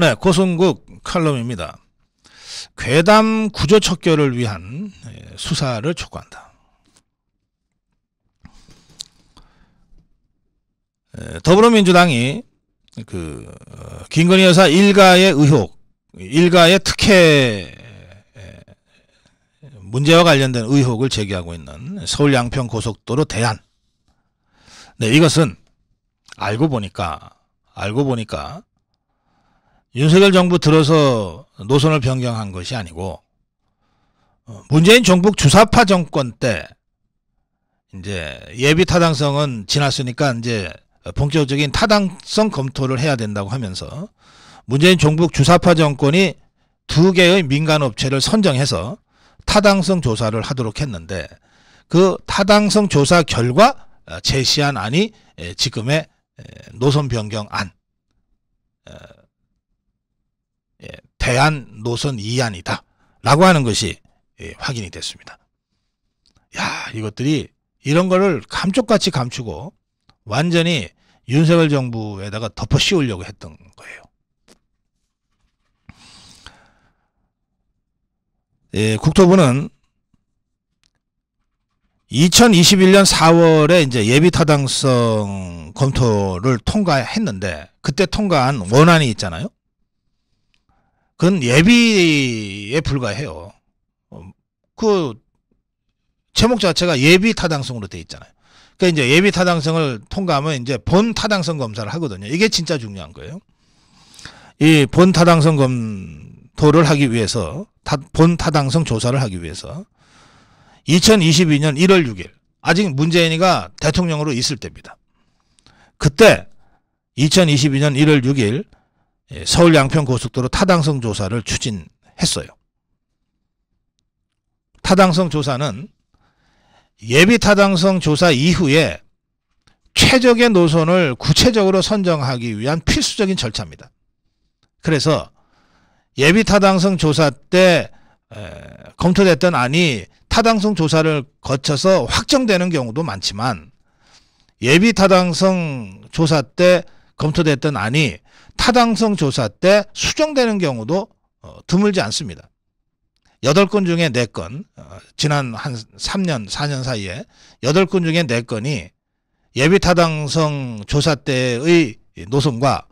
네, 고성국 칼럼입니다. 괴담 구조 척결을 위한 네, 수사를 촉구한다. 네, 더불어민주당이 그 어, 김건희 여사 일가의 의혹, 일가의 특혜 문제와 관련된 의혹을 제기하고 있는 서울 양평 고속도로 대안. 네, 이것은 알고 보니까 알고 보니까 윤석열 정부 들어서 노선을 변경한 것이 아니고 어, 문재인 정부 주사파 정권 때 이제 예비 타당성은 지났으니까 이제 본격적인 타당성 검토를 해야 된다고 하면서 문재인 정부 주사파 정권이 두 개의 민간 업체를 선정해서 타당성 조사를 하도록 했는데 그 타당성 조사 결과 제시한 안이 예, 지금의 예, 노선 변경안 예, 대안 노선 이안이다 라고 하는 것이 예, 확인이 됐습니다. 야, 이것들이 이런 거를 감쪽같이 감추고 완전히 윤석열 정부에다가 덮어 씌우려고 했던 거예요. 예, 국토부는 2021년 4월에 이제 예비 타당성 검토를 통과했는데 그때 통과한 원안이 있잖아요. 그건 예비에 불과해요. 어, 그 제목 자체가 예비 타당성으로 돼 있잖아요. 그러니까 이제 예비 타당성을 통과하면 이제 본 타당성 검사를 하거든요. 이게 진짜 중요한 거예요. 이 본 타당성 검토를 하기 위해서 타, 본 타당성 조사를 하기 위해서 2022년 1월 6일 아직 문재인이가 대통령으로 있을 때입니다. 그때 2022년 1월 6일 예, 서울 양평 고속도로 타당성 조사를 추진했어요. 타당성 조사는 예비 타당성 조사 이후에 최적의 노선을 구체적으로 선정하기 위한 필수적인 절차입니다. 그래서 예비 타당성 조사 때 검토됐던 안이 타당성 조사를 거쳐서 확정되는 경우도 많지만 예비 타당성 조사 때 검토됐던 안이 타당성 조사 때 수정되는 경우도 어, 드물지 않습니다. 8건 중에 4건, 어, 지난 한 3년, 4년 사이에 8건 중에 4건이 예비 타당성 조사 때의 노선과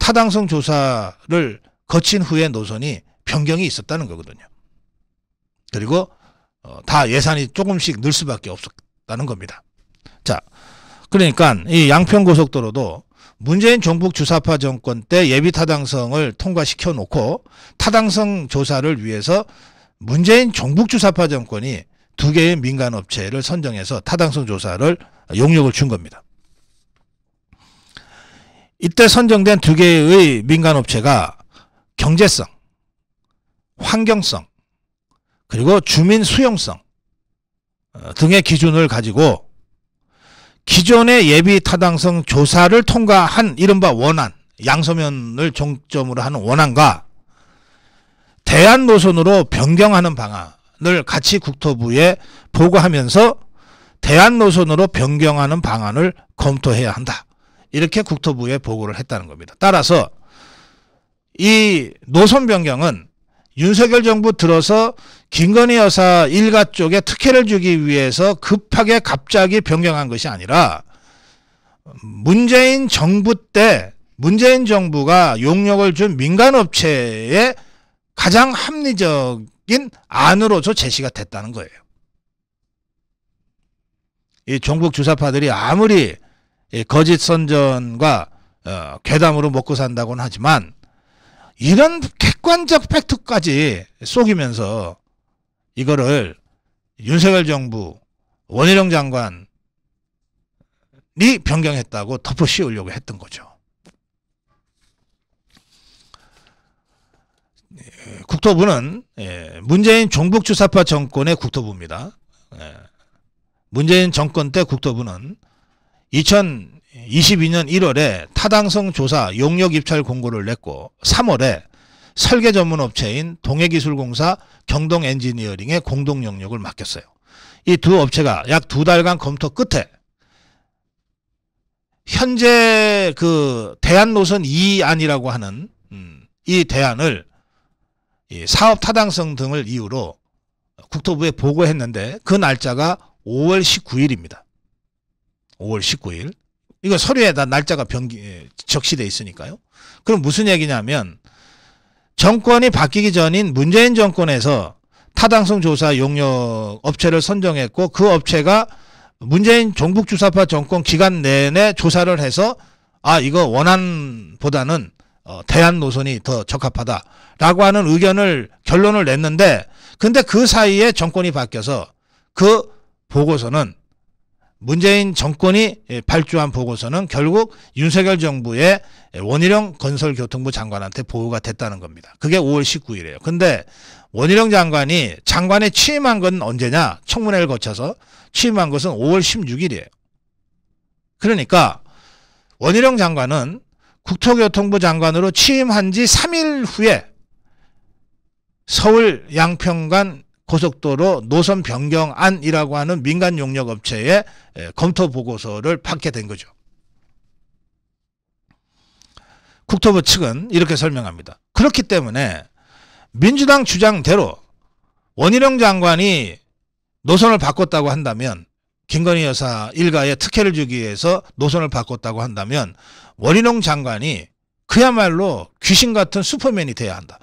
타당성 조사를 거친 후에 노선이 변경이 있었다는 거거든요. 그리고 어, 다 예산이 조금씩 늘 수밖에 없었다는 겁니다. 자, 그러니까 이 양평고속도로도 문재인 종북 주사파 정권 때 예비 타당성을 통과시켜 놓고 타당성 조사를 위해서 문재인 종북 주사파 정권이 두 개의 민간 업체를 선정해서 타당성 조사를 용역을 준 겁니다. 이때 선정된 두 개의 민간 업체가 경제성, 환경성, 그리고 주민 수용성 어, 등의 기준을 가지고 기존의 예비 타당성 조사를 통과한 이른바 원안, 양서면을 종점으로 하는 원안과 대안 노선으로 변경하는 방안을 같이 국토부에 보고하면서 대안 노선으로 변경하는 방안을 검토해야 한다. 이렇게 국토부에 보고를 했다는 겁니다. 따라서 이 노선 변경은 윤석열 정부 들어서 김건희 여사 일가 쪽에 특혜를 주기 위해서 급하게 갑자기 변경한 것이 아니라 문재인 정부 때 문재인 정부가 용역을 준 민간업체에 가장 합리적인 안으로서 제시가 됐다는 거예요. 이 종북 주사파들이 아무리 거짓 선전과 어, 괴담으로 먹고 산다고는 하지만 이런 객관적 팩트까지 속이면서 이거를 윤석열 정부 원희룡 장관이 변경했다고 덮어 씌우려고 했던 거죠. 예, 국토부는 예, 문재인 종북주사파 정권의 국토부입니다. 예, 문재인 정권 때 국토부는 2022년 1월에 타당성 조사 용역 입찰 공고를 냈고 3월에 설계 전문 업체인 동해기술공사 경동 엔지니어링의 공동 영역을 맡겼어요. 이 두 업체가 약 두 달간 검토 끝에 현재 그 대안 노선 2안이라고 하는 음, 이 대안을 사업 타당성 등을 이유로 국토부에 보고했는데 그 날짜가 5월 19일입니다. 5월 19일. 이거 서류에다 날짜가 변기, 예, 적시돼 있으니까요. 그럼 무슨 얘기냐면 정권이 바뀌기 전인 문재인 정권에서 타당성 조사 용역 업체를 선정했고 그 업체가 문재인 종북주사파 정권 기간 내내 조사를 해서 아 이거 원안보다는 어, 대한 노선이 더 적합하다라고 하는 의견을 결론을 냈는데 근데 그 사이에 정권이 바뀌어서 그 보고서는 문재인 정권이 예, 발주한 보고서는 결국 윤석열 정부의 원희룡 건설교통부 장관한테 보호가 됐다는 겁니다. 그게 5월 19일이에요. 근데 원희룡 장관이 장관에 취임한 건 언제냐? 청문회를 거쳐서 취임한 것은 5월 16일이에요. 그러니까 원희룡 장관은 국토교통부 장관으로 취임한 지 3일 후에 서울 양평간 고속도로 노선 변경안이라고 하는 민간 용역 업체의 검토 보고서를 받게 된 거죠. 국토부 측은 이렇게 설명합니다. 그렇기 때문에 민주당 주장대로 원희룡 장관이 노선을 바꿨다고 한다면 김건희 여사 일가에 특혜를 주기 위해서 노선을 바꿨다고 한다면 원희룡 장관이 그야말로 귀신 같은 슈퍼맨이 돼야 한다.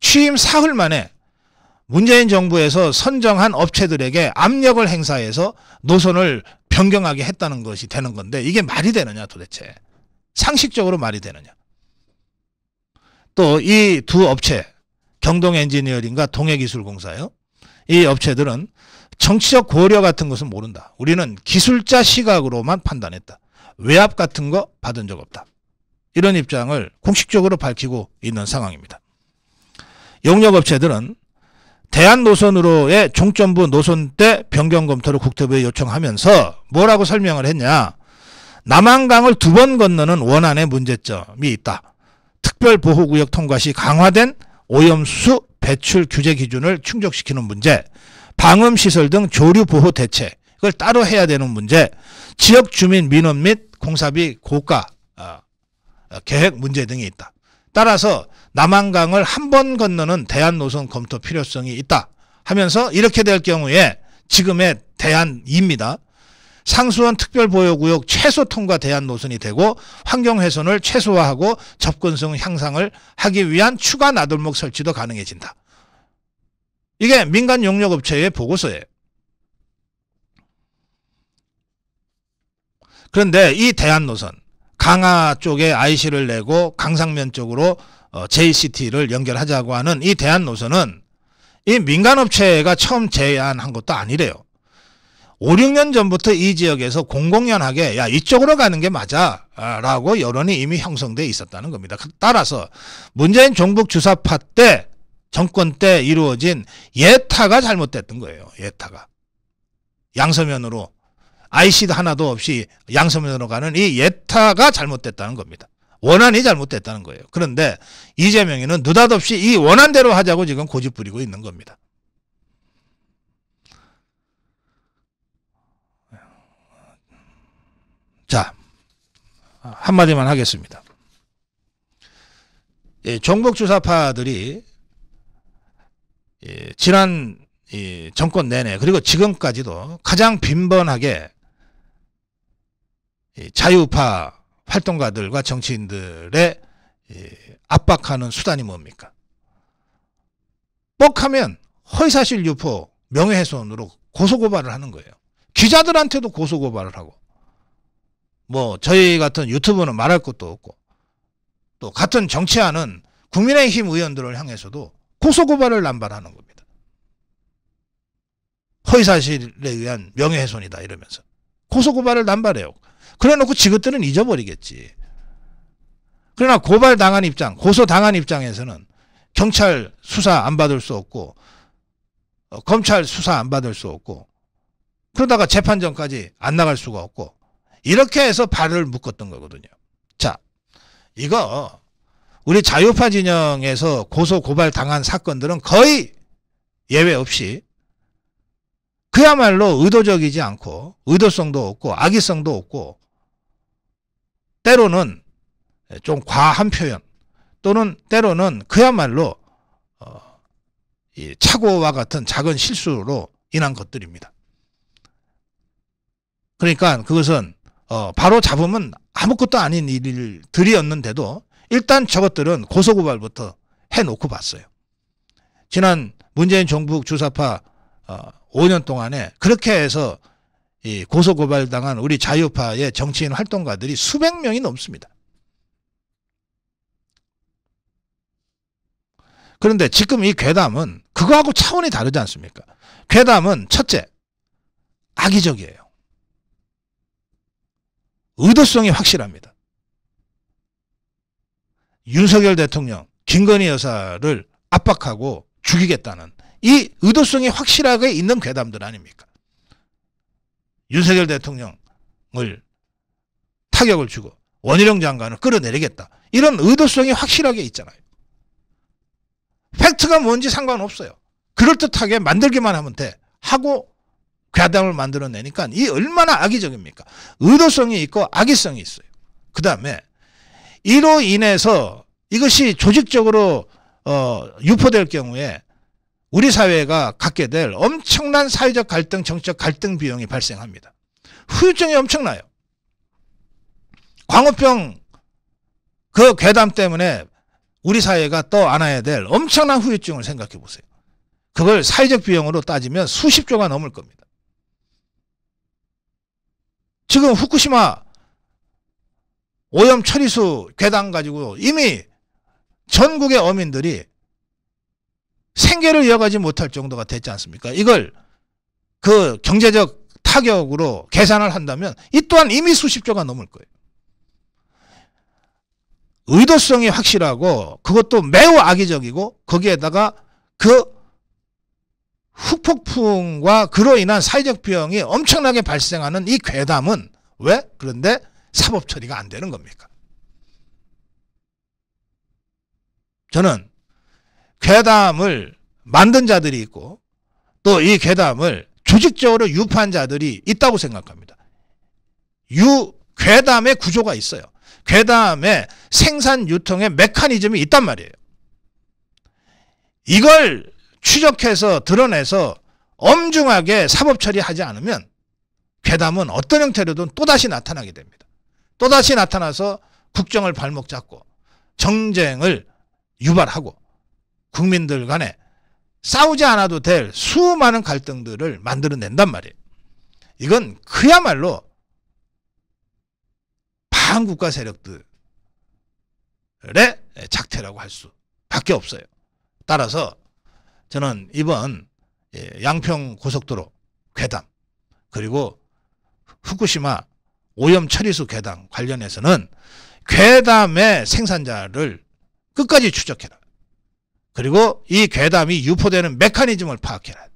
취임 사흘 만에 문재인 정부에서 선정한 업체들에게 압력을 행사해서 노선을 변경하게 했다는 것이 되는 건데 이게 말이 되느냐 도대체. 상식적으로 말이 되느냐. 또 이 두 업체 경동 엔지니어링과 동해기술공사요. 이 업체들은 정치적 고려 같은 것은 모른다. 우리는 기술자 시각으로만 판단했다. 외압 같은 거 받은 적 없다. 이런 입장을 공식적으로 밝히고 있는 상황입니다. 용역업체들은 대한노선으로의 종점부 노선 때 변경 검토를 국토부에 요청하면서 뭐라고 설명을 했냐. 남한강을 두 번 건너는 원안의 문제점이 있다. 특별보호구역 통과 시 강화된 오염수 배출 규제 기준을 충족시키는 문제, 방음시설 등 조류보호 대책, 이걸 따로 해야 되는 문제, 지역 주민 민원 및 공사비 고가 어, 계획 문제 등이 있다. 따라서 남한강을 한 번 건너는 대한 노선 검토 필요성이 있다 하면서 이렇게 될 경우에 지금의 대한입니다. 상수원 특별보호구역 최소 통과 대안 노선이 되고 환경훼손을 최소화하고 접근성 향상을 하기 위한 추가 나돌목 설치도 가능해진다. 이게 민간 용역업체의 보고서예요. 그런데 이 대안 노선 강화 쪽에 IC를 내고 강상면 쪽으로 어, JCT를 연결하자고 하는 이 대안 노선은 이 민간업체가 처음 제안한 것도 아니래요. 5, 6년 전부터 이 지역에서 공공연하게 야 이쪽으로 가는 게 맞아 아, 라고 여론이 이미 형성돼 있었다는 겁니다. 그 따라서 문재인 종북 주사파 때 정권 때 이루어진 예타가 잘못됐던 거예요. 예타가. 양서면으로 IC도 하나도 없이 양서면으로 가는 이 예타가 잘못됐다는 겁니다. 원안이 잘못됐다는 거예요. 그런데 이재명이는 느닷없이 이 원안대로 하자고 지금 고집 부리고 있는 겁니다. 자, 한마디만 하겠습니다. 예, 종북주사파들이 예, 지난 예, 정권 내내 그리고 지금까지도 가장 빈번하게 자유파 활동가들과 정치인들의 압박하는 수단이 뭡니까? 뻑하면 허위사실 유포 명예훼손으로 고소고발을 하는 거예요. 기자들한테도 고소고발을 하고 뭐 저희 같은 유튜브는 말할 것도 없고 또 같은 정치하는 국민의힘 의원들을 향해서도 고소고발을 남발하는 겁니다. 허위사실에 의한 명예훼손이다 이러면서 고소고발을 남발해요. 그래놓고 지그들은 잊어버리겠지. 그러나 고발당한 입장, 고소당한 입장에서는 경찰 수사 안 받을 수 없고 어, 검찰 수사 안 받을 수 없고 그러다가 재판 정까지안 나갈 수가 없고 이렇게 해서 발을 묶었던 거거든요. 자, 이거 우리 자유파 진영에서 고소 고발 당한 사건들은 거의 예외 없이 그야말로 의도적이지 않고 의도성도 없고 악의성도 없고 때로는 좀 과한 표현 또는 때로는 그야말로 어, 착오와 같은 작은 실수로 인한 것들입니다. 그러니까 그것은 어, 바로 잡으면 아무것도 아닌 일들이었는데도 일단 저것들은 고소고발부터 해놓고 봤어요. 지난 문재인 정부 주사파 어, 5년 동안에 그렇게 해서 이 고소고발당한 우리 자유파의 정치인 활동가들이 수백 명이 넘습니다. 그런데 지금 이 괴담은 그거하고 차원이 다르지 않습니까? 괴담은 첫째, 악의적이에요. 의도성이 확실합니다. 윤석열 대통령, 김건희 여사를 압박하고 죽이겠다는 이 의도성이 확실하게 있는 괴담들 아닙니까? 윤석열 대통령을 타격을 주고 원희룡 장관을 끌어내리겠다. 이런 의도성이 확실하게 있잖아요. 팩트가 뭔지 상관없어요. 그럴듯하게 만들기만 하면 돼. 하고 괴담을 만들어내니까 이 얼마나 악의적입니까? 의도성이 있고 악의성이 있어요. 그 다음에 이로 인해서 이것이 조직적으로 어, 유포될 경우에 우리 사회가 갖게 될 엄청난 사회적 갈등, 정치적 갈등 비용이 발생합니다. 후유증이 엄청나요. 광우병 그 괴담 때문에 우리 사회가 또 안아야 될 엄청난 후유증을 생각해 보세요. 그걸 사회적 비용으로 따지면 수십조가 넘을 겁니다. 지금 후쿠시마 오염 처리수 괴담 가지고 이미 전국의 어민들이 생계를 이어가지 못할 정도가 됐지 않습니까? 이걸 그 경제적 타격으로 계산을 한다면 이 또한 이미 수십조가 넘을 거예요. 의도성이 확실하고 그것도 매우 악의적이고 거기에다가 그후폭풍과 그로 인한 사회적 비용이 엄청나게 발생하는 이 괴담은 왜 그런데 사법 처리가 안 되는 겁니까? 저는 괴담을 만든 자들이 있고 또 이 괴담을 조직적으로 유포한 자들이 있다고 생각합니다. 유 괴담의 구조가 있어요. 괴담의 생산 유통의 메커니즘이 있단 말이에요. 이걸 추적해서 드러내서 엄중하게 사법 처리하지 않으면 괴담은 어떤 형태로든 또다시 나타나게 됩니다. 또다시 나타나서 국정을 발목 잡고 정쟁을 유발하고 국민들 간에 싸우지 않아도 될 수많은 갈등들을 만들어낸단 말이에요. 이건 그야말로 반국가 세력들의 작태라고 할 수밖에 없어요. 따라서 저는 이번 예, 양평 고속도로 괴담 그리고 후쿠시마 오염 처리수 괴담 관련해서는 괴담의 생산자를 끝까지 추적해라. 그리고 이 괴담이 유포되는 메커니즘을 파악해라.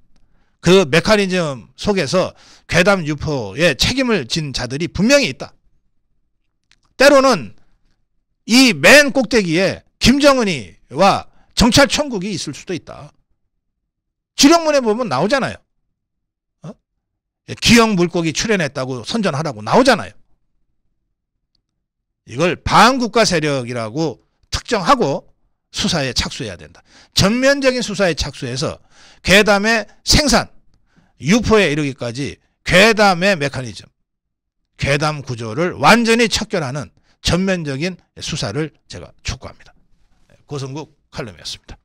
그 메커니즘 속에서 괴담 유포에 책임을 진 자들이 분명히 있다. 때로는 이 맨 꼭대기에 김정은이와 정찰 천국이 있을 수도 있다. 지령문에 보면 나오잖아요. 어? 예, 기영 물고기 출연했다고 선전하라고 나오잖아요. 이걸 반국가 세력이라고 특정하고 수사에 착수해야 된다. 전면적인 수사에 착수해서 괴담의 생산, 유포에 이르기까지 괴담의 메커니즘, 괴담 구조를 완전히 척결하는 전면적인 수사를 제가 촉구합니다. 네, 고성국 칼럼이었습니다.